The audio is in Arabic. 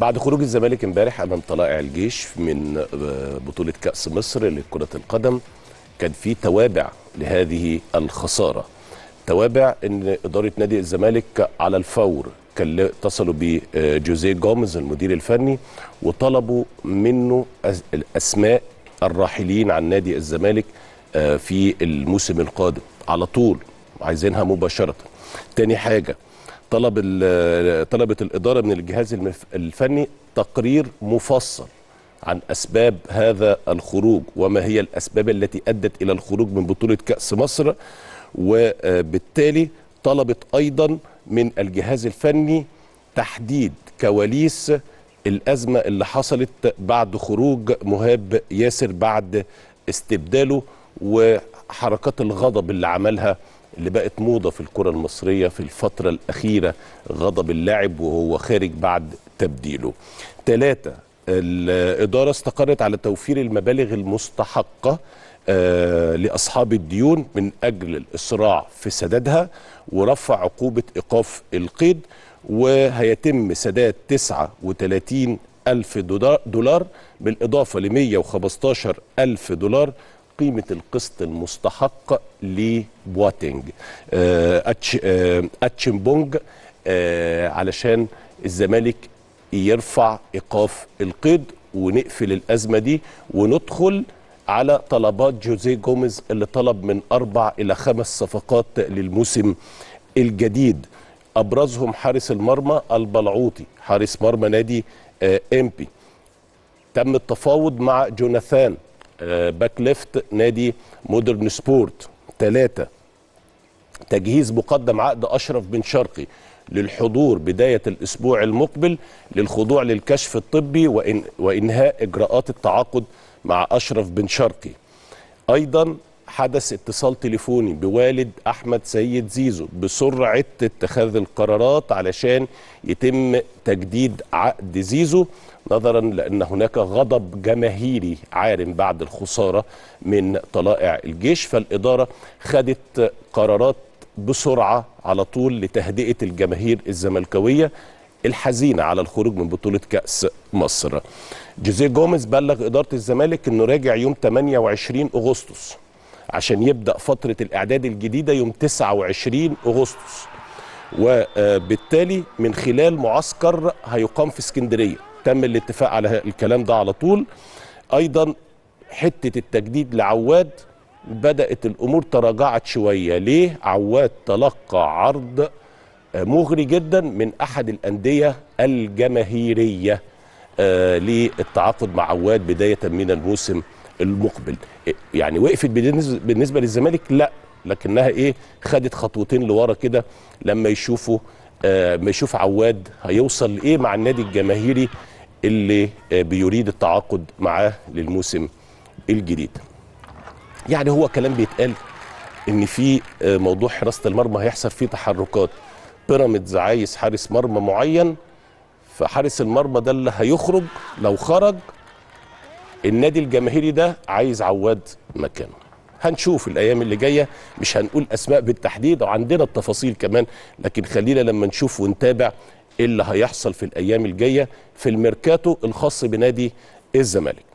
بعد خروج الزمالك امبارح امام طلائع الجيش من آه، بطوله كاس مصر لكره القدم كان في توابع لهذه الخساره توابع ان اداره نادي الزمالك على الفور كان اتصلوا بجوزيه آه، جوميز المدير الفني وطلبوا منه اسماء الراحلين عن نادي الزمالك آه، في الموسم القادم على طول عايزينها مباشره تاني حاجه طلب طلبت الاداره من الجهاز الفني تقرير مفصل عن اسباب هذا الخروج وما هي الاسباب التي ادت الى الخروج من بطوله كاس مصر وبالتالي طلبت ايضا من الجهاز الفني تحديد كواليس الازمه اللي حصلت بعد خروج مهاب ياسر بعد استبداله وحركات الغضب اللي عملها اللي بقت موضة في الكرة المصرية في الفترة الأخيرة غضب اللاعب وهو خارج بعد تبديله ثلاثة الإدارة استقرت على توفير المبالغ المستحقة آه، لأصحاب الديون من أجل الإسراع في سدادها ورفع عقوبة إيقاف القيد وهيتم سداد 39 ألف دولار بالإضافة ل 115 ألف دولار قيمة القسط المستحق لبواتينج آه، أتش آه، أتشمبونج آه، علشان الزمالك يرفع إيقاف القيد ونقفل الأزمة دي وندخل على طلبات جوزيه جوميز اللي طلب من أربع إلى خمس صفقات للموسم الجديد أبرزهم حارس المرمى البلعوطي حارس مرمى نادي إمبي تم التفاوض مع جوناثان باك ليفت نادي مودرن سبورت ثلاثة تجهيز مقدم عقد أشرف بن شرقي للحضور بداية الأسبوع المقبل للخضوع للكشف الطبي وإن وإنهاء إجراءات التعاقد مع أشرف بن شرقي أيضا حدث اتصال تليفوني بوالد احمد سيد زيزو بسرعه اتخاذ القرارات علشان يتم تجديد عقد زيزو نظرا لان هناك غضب جماهيري عارم بعد الخساره من طلائع الجيش فالاداره خدت قرارات بسرعه على طول لتهدئه الجماهير الزملكاويه الحزينه على الخروج من بطوله كاس مصر. جوزيه جوميز بلغ اداره الزمالك انه راجع يوم 28 اغسطس عشان يبدا فتره الاعداد الجديده يوم 29 اغسطس وبالتالي من خلال معسكر هيقام في اسكندريه تم الاتفاق على الكلام ده على طول ايضا حته التجديد لعواد بدات الامور تراجعت شويه ليه عواد تلقى عرض مغري جدا من احد الانديه الجماهيريه آه، للتعاقد مع عواد بدايه من الموسم المقبل يعني وقفت بالنسبه للزمالك لا لكنها ايه خدت خطوتين لورا كده لما يشوفوا آه ما يشوف عواد هيوصل لايه مع النادي الجماهيري اللي آه بيريد التعاقد معاه للموسم الجديد يعني هو كلام بيتقال ان في آه موضوع حراسه المرمى هيحصل فيه تحركات بيراميدز عايز حارس مرمى معين فحارس المرمى ده اللي هيخرج لو خرج النادي الجماهيري ده عايز عواد مكانه هنشوف الايام اللي جايه مش هنقول اسماء بالتحديد وعندنا التفاصيل كمان لكن خلينا لما نشوف ونتابع إيه اللي هيحصل في الايام الجايه في الميركاتو الخاص بنادي الزمالك